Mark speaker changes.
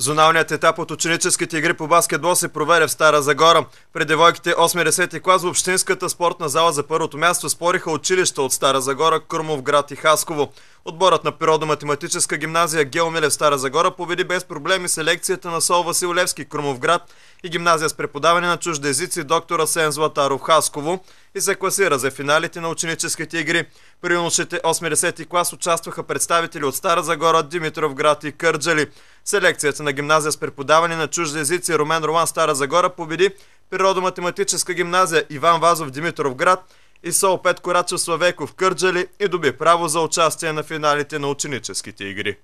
Speaker 1: Зоналният етап от ученическите игри по баскетбол се проведе в Стара Загора. Пред девойките 80-ти клас в Общинската спортна зала за първото място спориха училища от Стара Загора, Курмов град и Хасково. Отборът на природно математическа гимназия Геомиле в Стара Загора победи без проблеми селекцията на Сол Василевски Курмов град и гимназия с преподаване на чужди езици доктора Сен Златаров Хасково и се класира за финалите на ученическите игри. При юношите 80-ти клас участваха представители от Стара Загора, Димитров град и Кърджали. Селекцията на гимназия с преподаване на чужди езици Румен Роман Стара Загора победи Природоматематическа гимназия Иван Вазов Димитров град и Сол Петко Рачев Славейков Кърджали и доби право за участие на финалите на ученическите игри.